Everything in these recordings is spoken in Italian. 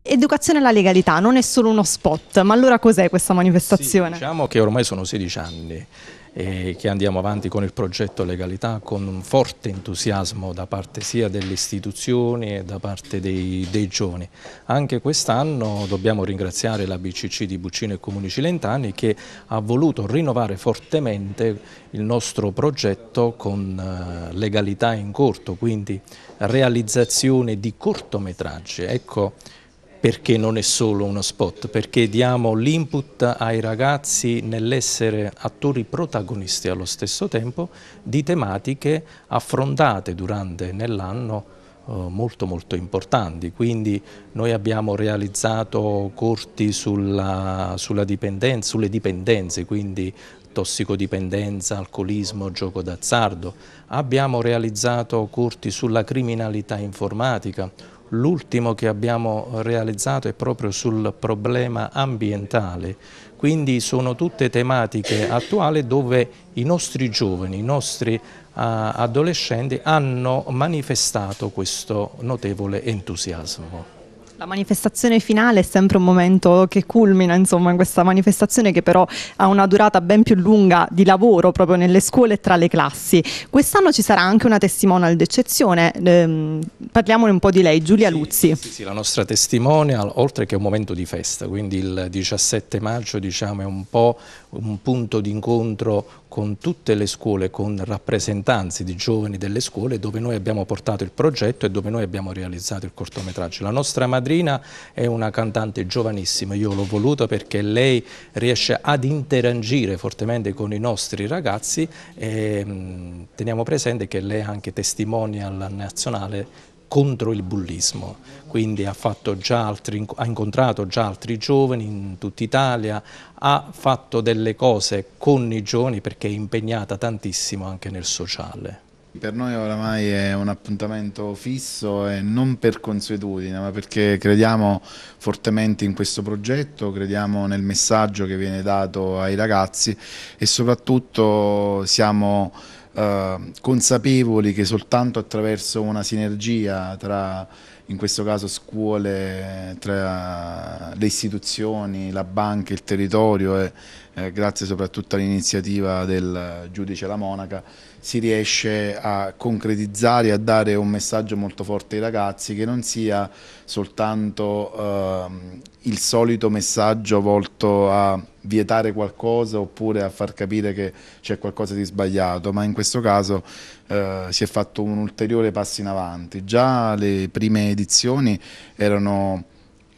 Educazione alla legalità non è solo uno spot, ma allora cos'è questa manifestazione? Sì, diciamo che ormai sono 16 anni e eh, che andiamo avanti con il progetto Legalità con un forte entusiasmo da parte sia delle istituzioni e da parte dei, dei giovani. Anche quest'anno dobbiamo ringraziare la BCC di Buccino e Comuni Cilentani che ha voluto rinnovare fortemente il nostro progetto con eh, Legalità in corto, quindi realizzazione di cortometraggi. Ecco, perché non è solo uno spot, perché diamo l'input ai ragazzi nell'essere attori protagonisti allo stesso tempo di tematiche affrontate durante nell'anno eh, molto molto importanti, quindi noi abbiamo realizzato corti sulla, sulla dipendenza, sulle dipendenze, quindi tossicodipendenza, alcolismo, gioco d'azzardo, abbiamo realizzato corti sulla criminalità informatica, L'ultimo che abbiamo realizzato è proprio sul problema ambientale, quindi sono tutte tematiche attuali dove i nostri giovani, i nostri ah, adolescenti hanno manifestato questo notevole entusiasmo. La manifestazione finale è sempre un momento che culmina insomma, in questa manifestazione che però ha una durata ben più lunga di lavoro proprio nelle scuole e tra le classi. Quest'anno ci sarà anche una testimonial d'eccezione, ehm, parliamone un po' di lei, Giulia sì, Luzzi. Sì, sì, la nostra testimonial oltre che un momento di festa, quindi il 17 maggio diciamo, è un po' un punto di incontro con tutte le scuole, con rappresentanze di giovani delle scuole dove noi abbiamo portato il progetto e dove noi abbiamo realizzato il cortometraggio. La nostra madrina è una cantante giovanissima, io l'ho voluta perché lei riesce ad interagire fortemente con i nostri ragazzi e mm, teniamo presente che lei è anche testimonial nazionale contro il bullismo, quindi ha, altri, ha, incontrato già altri giovani in tutta Italia, ha fatto delle cose con i giovani perché è impegnata tantissimo anche nel sociale. Per noi oramai è un appuntamento fisso e non per consuetudine, ma perché crediamo fortemente in questo progetto, crediamo nel messaggio che viene dato ai ragazzi e soprattutto siamo eh, consapevoli che soltanto attraverso una sinergia tra in questo caso scuole, tra le istituzioni, la banca, il territorio e eh, grazie soprattutto all'iniziativa del giudice La Monaca si riesce a concretizzare e a dare un messaggio molto forte ai ragazzi che non sia soltanto eh, il solito messaggio volto a vietare qualcosa oppure a far capire che c'è qualcosa di sbagliato, ma in questo caso eh, si è fatto un ulteriore passo in avanti. Già le prime edizioni erano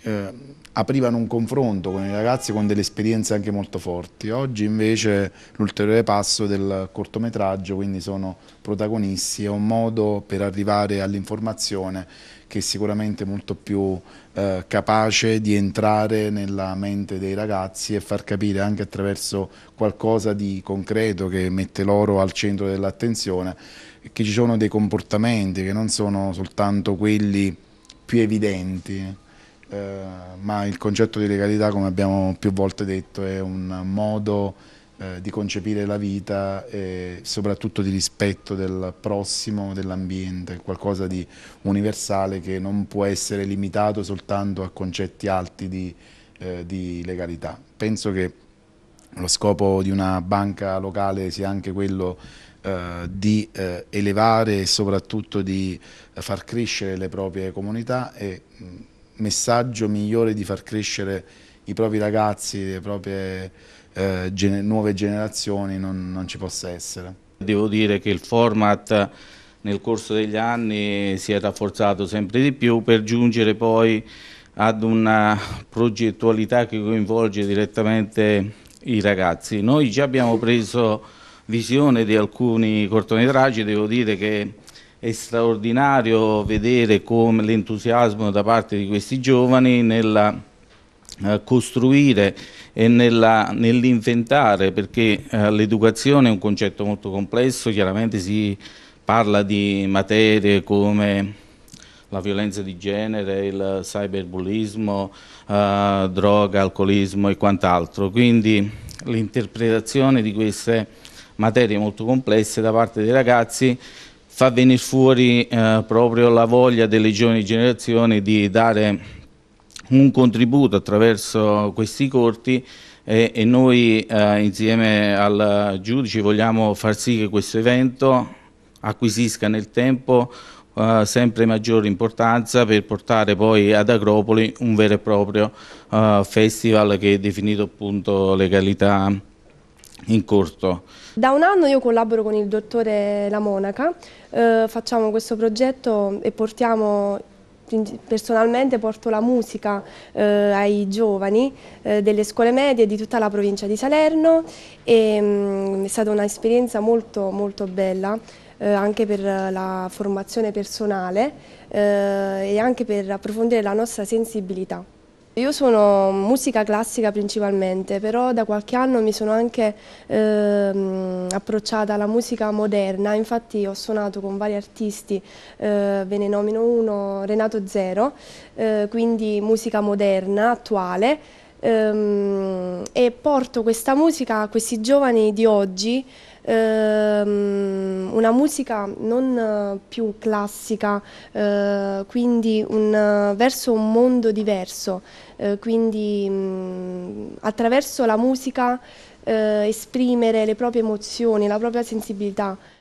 eh, aprivano un confronto con i ragazzi con delle esperienze anche molto forti. Oggi invece l'ulteriore passo del cortometraggio, quindi sono protagonisti, è un modo per arrivare all'informazione che è sicuramente molto più eh, capace di entrare nella mente dei ragazzi e far capire anche attraverso qualcosa di concreto che mette loro al centro dell'attenzione che ci sono dei comportamenti che non sono soltanto quelli più evidenti eh, ma il concetto di legalità, come abbiamo più volte detto, è un modo eh, di concepire la vita e soprattutto di rispetto del prossimo, dell'ambiente, qualcosa di universale che non può essere limitato soltanto a concetti alti di, eh, di legalità. Penso che lo scopo di una banca locale sia anche quello eh, di eh, elevare e soprattutto di eh, far crescere le proprie comunità e mh, messaggio migliore di far crescere i propri ragazzi, le proprie eh, gener nuove generazioni non, non ci possa essere. Devo dire che il format nel corso degli anni si è rafforzato sempre di più per giungere poi ad una progettualità che coinvolge direttamente i ragazzi. Noi già abbiamo preso visione di alcuni cortometraggi, devo dire che è straordinario vedere come l'entusiasmo da parte di questi giovani nella eh, costruire e nell'inventare nell perché eh, l'educazione è un concetto molto complesso, chiaramente si parla di materie come la violenza di genere, il cyberbullismo, eh, droga, alcolismo e quant'altro. Quindi l'interpretazione di queste materie molto complesse da parte dei ragazzi fa venire fuori eh, proprio la voglia delle giovani generazioni di dare un contributo attraverso questi corti e, e noi eh, insieme al giudice vogliamo far sì che questo evento acquisisca nel tempo eh, sempre maggiore importanza per portare poi ad Acropoli un vero e proprio eh, festival che è definito appunto legalità in corso. Da un anno io collaboro con il dottore La Monaca, eh, facciamo questo progetto e portiamo personalmente porto la musica eh, ai giovani eh, delle scuole medie di tutta la provincia di Salerno e mh, mm, è stata un'esperienza molto molto bella eh, anche per la formazione personale eh, e anche per approfondire la nostra sensibilità. Io sono musica classica principalmente, però da qualche anno mi sono anche eh, approcciata alla musica moderna, infatti ho suonato con vari artisti, eh, ve ne nomino uno, Renato Zero, eh, quindi musica moderna, attuale, ehm, e porto questa musica a questi giovani di oggi Ehm, una musica non eh, più classica, eh, quindi un, eh, verso un mondo diverso, quindi mh, mm, attraverso la musica esprimere le proprie emozioni, la propria sensibilità.